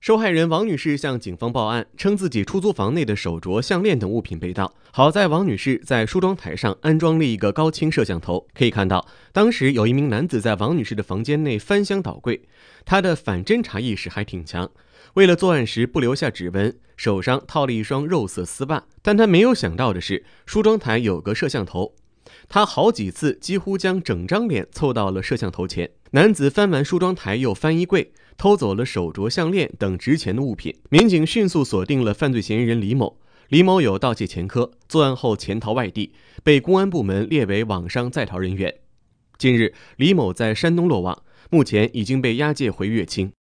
受害人王女士向警方报案，称自己出租房内的手镯、项链等物品被盗。好在王女士在梳妆台上安装了一个高清摄像头，可以看到当时有一名男子在王女士的房间内翻箱倒柜。他的反侦查意识还挺强，为了作案时不留下指纹，手上套了一双肉色丝袜。但他没有想到的是，梳妆台有个摄像头，他好几次几乎将整张脸凑到了摄像头前。男子翻完梳妆台，又翻衣柜。偷走了手镯、项链等值钱的物品，民警迅速锁定了犯罪嫌疑人李某。李某有盗窃前科，作案后潜逃外地，被公安部门列为网上在逃人员。近日，李某在山东落网，目前已经被押解回乐清。